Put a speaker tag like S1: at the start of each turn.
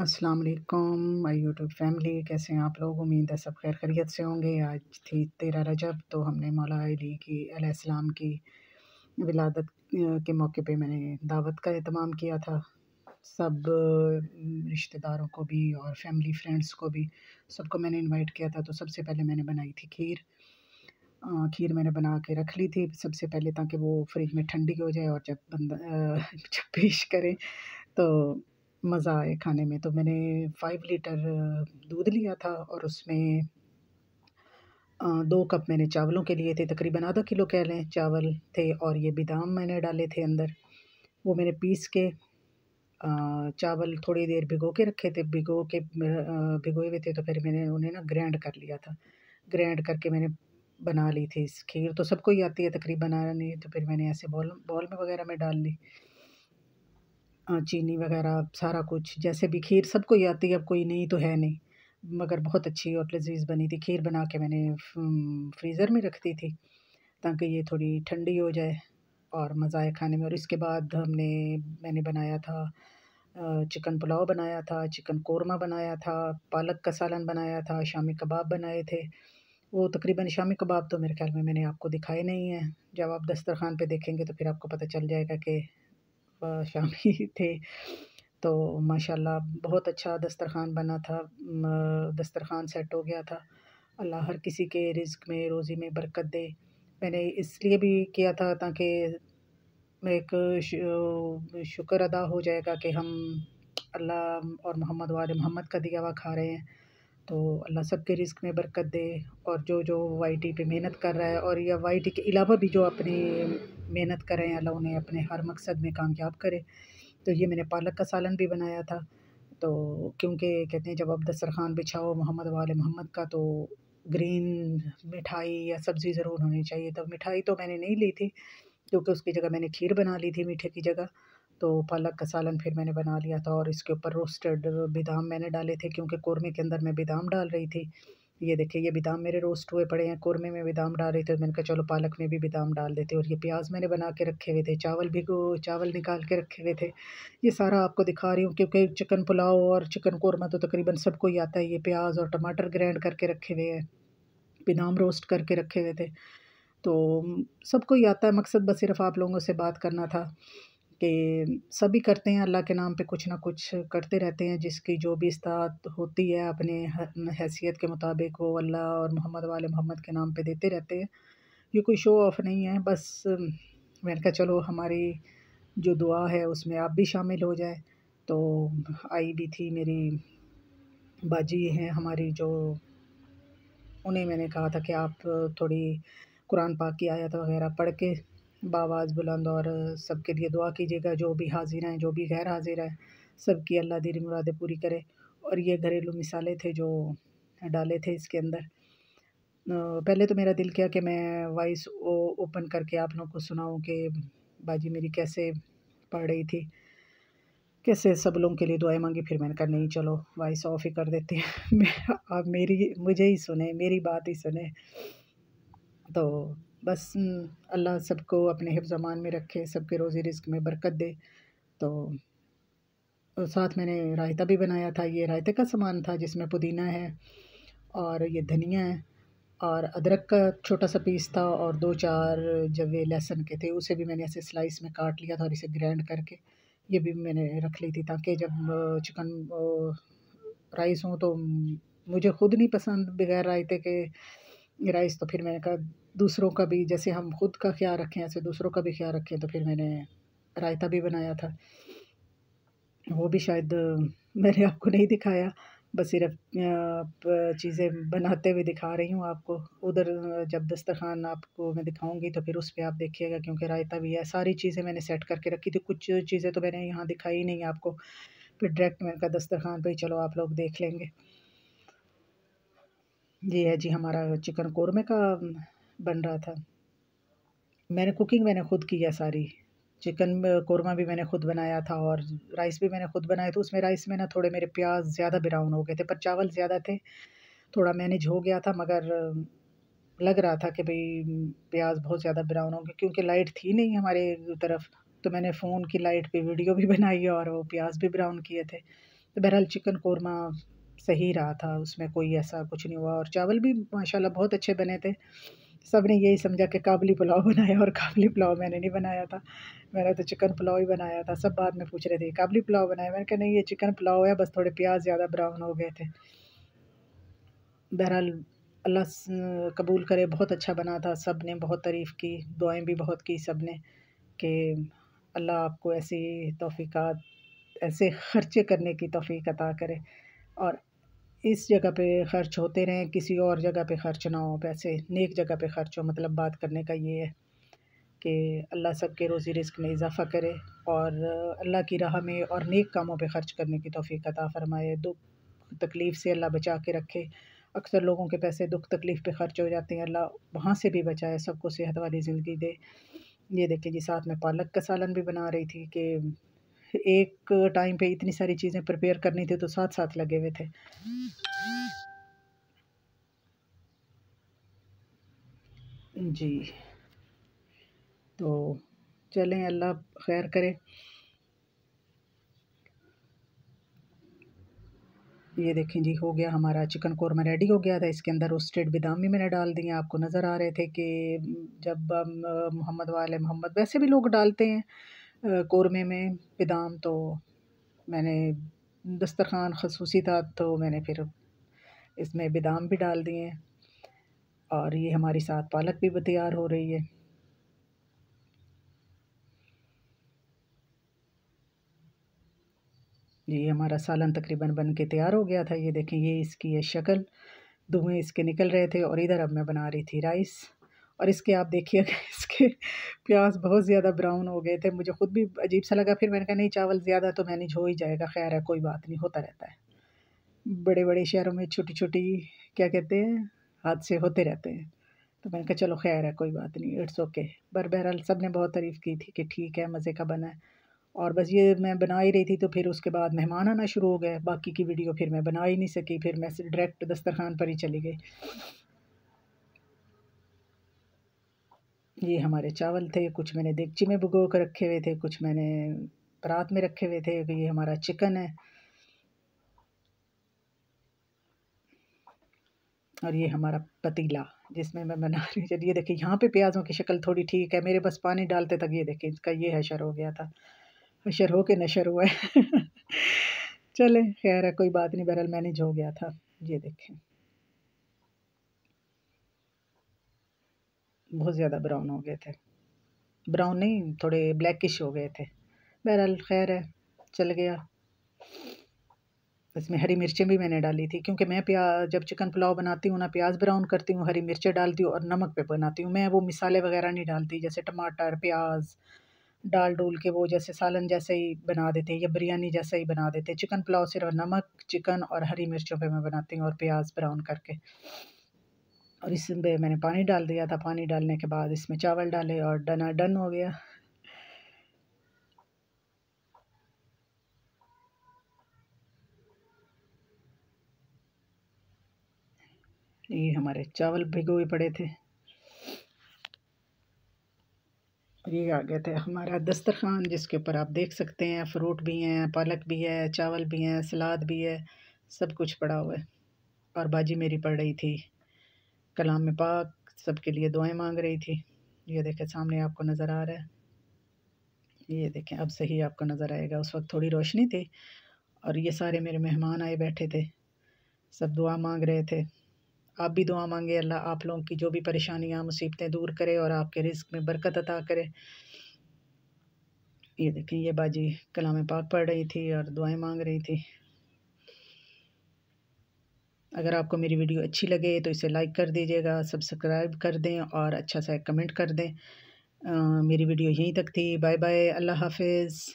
S1: अस्सलाम वालेकुम my YouTube family कैसे हैं आप लोग उम्मीद है सब खैर खरीत से होंगे आज थी तेरह रजब तो हमने मौला अली की अलैहिस्सलाम की विलादत के मौके पे मैंने दावत का अहतमाम किया था सब रिश्तेदारों को भी और फैमिली फ्रेंड्स को भी सबको मैंने इनवाइट किया था तो सबसे पहले मैंने बनाई थी खीर खीर मैंने बना के रख ली थी सबसे पहले ताकि वो फ्रिज में ठंडी हो जाए और जब बंदा जब पेश करें तो मज़ा आए खाने में तो मैंने फ़ाइव लीटर दूध लिया था और उसमें दो कप मैंने चावलों के लिए थे तकरीबन आधा किलो कह लें चावल थे और ये बादाम मैंने डाले थे अंदर वो मैंने पीस के चावल थोड़ी देर भिगो के रखे थे भिगो के भिगोए हुए थे तो फिर मैंने उन्हें ना ग्रैंड कर लिया था ग्रैंड करके मैंने बना ली थी इस खीर तो सबको ही आती है तकरीबन बनाने तो फिर मैंने ऐसे बॉल बॉल में वगैरह में डाल ली हाँ, चीनी वगैरह सारा कुछ जैसे भी खीर सबको ही आती है अब कोई नहीं तो है नहीं मगर बहुत अच्छी और लजीज बनी थी खीर बना के मैंने फ्रीज़र में रख दी थी ताकि ये थोड़ी ठंडी हो जाए और मज़ा आए खाने में और इसके बाद हमने मैंने बनाया था चिकन पुलाव बनाया था चिकन कोरमा बनाया था पालक का सालन बनाया था शामी कबाब बनाए थे वो तकरीबन शामी कबाब तो मेरे ख्याल में मैंने आपको दिखाए नहीं हैं जब आप दस्तरखान पे देखेंगे तो फिर आपको पता चल जाएगा कि शामिल थे तो माशाल्लाह बहुत अच्छा दस्तरखान बना था दस्तरखान सेट हो गया था अल्लाह हर किसी के रिज्क में रोज़ी में बरकत दे मैंने इसलिए भी किया था ताकि एक शुक्र अदा हो जाएगा कि हम अल्लाह और मोहम्मद वाल मोहम्मद का दिया हुआ खा रहे हैं तो अल्लाह सब के रिस्क में बरकत दे और जो जो वाई टी पे मेहनत कर रहा है और या वाई टी के अलावा भी जो अपनी मेहनत कर रहे हैं अल्लाह उन्हें अपने हर मकसद में कामयाब करे तो ये मैंने पालक का सालन भी बनाया था तो क्योंकि कहते हैं जब आप दस्तरखान बिछाओ मोहम्मद वाल मोहम्मद का तो ग्रीन मिठाई या सब्ज़ी ज़रूर होनी चाहिए तो मिठाई तो मैंने नहीं ली थी क्योंकि उसकी जगह मैंने खीर बना ली थी मीठे की जगह तो पालक का सालन फिर मैंने बना लिया था और इसके ऊपर रोस्टेड बादाम मैंने डाले थे क्योंकि कौरमे के अंदर मैं बादाम डाल रही थी ये देखिए ये बादाम मेरे रोस्ट हुए पड़े हैं कौरमे में बादाम डाल रही थे मैंने कहा चलो पालक में भी बादाम डाल देते और ये प्याज मैंने बना के रखे हुए थे चावल भी चावल निकाल के रखे हुए थे ये सारा आपको दिखा रही हूँ क्योंकि चिकन पुलाव और चिकन कौरमा तो तकरीबन सबको ही आता है ये प्याज और टमाटर ग्रैंड करके रखे हुए हैं बादाम रोस्ट करके रखे हुए थे तो सबको ही आता है मकसद बस सिर्फ आप लोगों से बात करना था कि सभी करते हैं अल्लाह के नाम पे कुछ ना कुछ करते रहते हैं जिसकी जो भी इस्तात होती है अपने हैसियत के मुताबिक वो अल्लाह और मोहम्मद वाले मोहम्मद के नाम पे देते रहते हैं ये कोई शो ऑफ नहीं है बस मैंने कहा चलो हमारी जो दुआ है उसमें आप भी शामिल हो जाए तो आई भी थी मेरी बाजी हैं हमारी जो उन्हें मैंने कहा था कि आप थोड़ी कुरान पाक की आयत वगैरह पढ़ के बाबाज़ बुलंद और सबके लिए दुआ कीजिएगा जो भी हाजिर हैं जो भी गैर हाजिर हैं सबकी अल्लाह दीरी मुरादें पूरी करे और ये घरेलू मिसालें थे जो डाले थे इसके अंदर पहले तो मेरा दिल किया कि मैं वॉइस ओपन करके आप लोगों को सुनाऊं कि बाजी मेरी कैसे पढ़ रही थी कैसे सब लोगों के लिए दुआएं मांगी फिर मैंने कहा नहीं चलो वॉइस ऑफ ही कर देती है आप मेरी मुझे ही सुने मेरी बात ही सुने तो बस अल्लाह सबको अपने हिफ जमान में रखे सबके रोज़ी रिस्क में बरकत दे तो साथ मैंने रायता भी बनाया था ये रायते का सामान था जिसमें पुदीना है और ये धनिया है और अदरक का छोटा सा पीस था और दो चार जवे लहसुन के थे उसे भी मैंने ऐसे स्लाइस में काट लिया था और इसे ग्रैंड करके ये भी मैंने रख ली थी ताकि जब चिकन राइस हो तो मुझे ख़ुद नहीं पसंद बगैर रायते के राइस तो फिर मैंने कहा दूसरों का भी जैसे हम खुद का ख्याल रखें ऐसे दूसरों का भी ख्याल रखें तो फिर मैंने रायता भी बनाया था वो भी शायद मैंने आपको नहीं दिखाया बस सिर्फ चीज़ें बनाते हुए दिखा रही हूँ आपको उधर जब दस्तरखान आपको मैं दिखाऊंगी तो फिर उस पर आप देखिएगा क्योंकि रायता भी है सारी चीज़ें मैंने सेट करके रखी थी कुछ चीज़ें तो मैंने यहाँ दिखाई नहीं आपको फिर डायरेक्ट मैंने कहा दस्तरखान पर चलो आप लोग देख लेंगे ये है जी हमारा चिकन कौरमे का बन रहा था मैंने कुकिंग मैंने खुद की है सारी चिकन कोरमा भी मैंने खुद बनाया था और राइस भी मैंने खुद बनाया था उसमें राइस में ना थोड़े मेरे प्याज ज़्यादा ब्राउन हो गए थे पर चावल ज़्यादा थे थोड़ा मैनेज हो गया था मगर लग रहा था कि भाई प्याज बहुत ज़्यादा ब्राउन हो गए क्योंकि लाइट थी नहीं हमारे तरफ तो मैंने फ़ोन की लाइट पे वीडियो भी बनाई और वो प्याज भी ब्राउन किए थे तो बहरहाल चिकन कौरमा सही रहा था उसमें कोई ऐसा कुछ नहीं हुआ और चावल भी माशाल्लाह बहुत अच्छे बने थे सब ने यही समझा कि काबली पुलाव बनाया और काबली पुलाव मैंने नहीं बनाया था मैंने तो चिकन पुलाव ही बनाया था सब बाद में पूछ रहे थे काबली पुलाव बनाया मैंने कहा नहीं ये चिकन पुलाव है बस थोड़े प्याज ज़्यादा ब्राउन हो गए थे बहरहाल अल्लाह कबूल करे बहुत अच्छा बना था सब ने बहुत तारीफ़ की दुआएं भी बहुत की सब ने कि अल्लाह आपको ऐसी तोफ़ीक़ात ऐसे ख़र्चे करने की तोफ़ी अता करे और इस जगह पे ख़र्च होते रहें किसी और जगह पे ख़र्च ना हो पैसे नेक जगह पे ख़र्च हो मतलब बात करने का ये है कि अल्लाह सब के रोज़ी रिस्क में इजाफ़ा करे और अल्लाह की राह में और नेक कामों पे ख़र्च करने की तोफ़ी अता फ़रमाए दुख तकलीफ़ से अल्लाह बचा के रखे अक्सर लोगों के पैसे दुख तकलीफ़ पर ख़र्च हो जाते हैं अल्लाह वहाँ से भी बचाए सबको सेहत वाली ज़िंदगी दे ये देखें जी साथ में पालक का सालन भी बना रही थी कि एक टाइम पे इतनी सारी चीज़ें प्रिपेयर करनी थी तो साथ साथ लगे हुए थे जी तो चलें अल्लाह खैर करे ये देखें जी हो गया हमारा चिकन कौरमा रेडी हो गया था इसके अंदर रोस्टेड बादाम भी मैंने डाल दिए आपको नज़र आ रहे थे कि जब मोहम्मद वाले मोहम्मद वैसे भी लोग डालते हैं कौरमे में बदाम तो मैंने दस्तरखान खसूसी था तो मैंने फिर इसमें बदाम भी डाल दिए और ये हमारी साथ पालक भी तैयार हो रही है ये हमारा सालन तकरीबन बन के तैयार हो गया था ये देखें ये इसकी है शक्ल धुएँ इसके निकल रहे थे और इधर अब मैं बना रही थी राइस और इसके आप देखिए इसके प्याज बहुत ज़्यादा ब्राउन हो गए थे मुझे ख़ुद भी अजीब सा लगा फिर मैंने कहा नहीं चावल ज़्यादा तो मैनेज हो ही जाएगा खैर है कोई बात नहीं होता रहता है बड़े बड़े शहरों में छोटी छोटी क्या कहते हैं हादसे होते रहते हैं तो मैंने कहा चलो खैर है कोई बात नहीं इट्स ओके पर बहरहाल सब ने बहुत तारीफ़ की थी कि ठीक है मज़े का बना है और बस ये मैं बना ही रही थी तो फिर उसके बाद मेहमान आना शुरू हो गए बाकी की वीडियो फिर मैं बना ही नहीं सकी फिर मैं डायरेक्ट दस्तरखान पर ही चली गई ये हमारे चावल थे कुछ मैंने देगची में भुगो कर रखे हुए थे कुछ मैंने परात में रखे हुए थे ये हमारा चिकन है और ये हमारा पतीला जिसमें मैं बना रही हूँ ये देखिए यहाँ पे प्याज़ों की शक्ल थोड़ी ठीक है मेरे बस पानी डालते तक ये देखिए इसका ये हशर हो गया था हशर हो के नशर हुआ है चले खैर है कोई बात नहीं बहरहाल मैनेज हो गया था ये देखें बहुत ज़्यादा ब्राउन हो गए थे ब्राउन नहीं थोड़े ब्लैकिश हो गए थे बहरहाल खैर है चल गया इसमें हरी मिर्चें भी मैंने डाली थी क्योंकि मैं प्याज जब चिकन पुलाव बनाती हूँ ना प्याज ब्राउन करती हूँ हरी मिर्चें डालती हूँ और नमक पे बनाती हूँ मैं वो मिसाले वगैरह नहीं डालती जैसे टमाटर प्याज डाल डूल के वो जैसे सालन जैसे ही बना देते हैं या बिरयानी जैसे ही बना देते हैं चिकन पुलाव सिर्फ नमक चिकन और हरी मिर्चों पे मैं बनाती हूँ और प्याज ब्राउन करके और इसमें मैंने पानी डाल दिया था पानी डालने के बाद इसमें चावल डाले और डना डन हो गया ये हमारे चावल भिगोए पड़े थे ये आ गए थे हमारा दस्तरखान जिसके ऊपर आप देख सकते हैं फ्रूट भी हैं पालक भी है चावल भी हैं सलाद भी है सब कुछ पड़ा हुआ है और बाजी मेरी पड़ रही थी कलाम में पाक सबके लिए दुआएं मांग रही थी ये देखें सामने आपको नज़र आ रहा है ये देखें अब सही आपको नज़र आएगा उस वक्त थोड़ी रोशनी थी और ये सारे मेरे मेहमान आए बैठे थे सब दुआ मांग रहे थे आप भी दुआ मांगे अल्लाह आप लोगों की जो भी परेशानियाँ मुसीबतें दूर करे और आपके रिस्क में बरकत अता करे ये देखें ये बाजी कलाम पाक पढ़ रही थी और दुआएं मांग रही थी अगर आपको मेरी वीडियो अच्छी लगे तो इसे लाइक कर दीजिएगा सब्सक्राइब कर दें और अच्छा सा कमेंट कर दें आ, मेरी वीडियो यहीं तक थी बाय बाय अल्लाह हाफिज़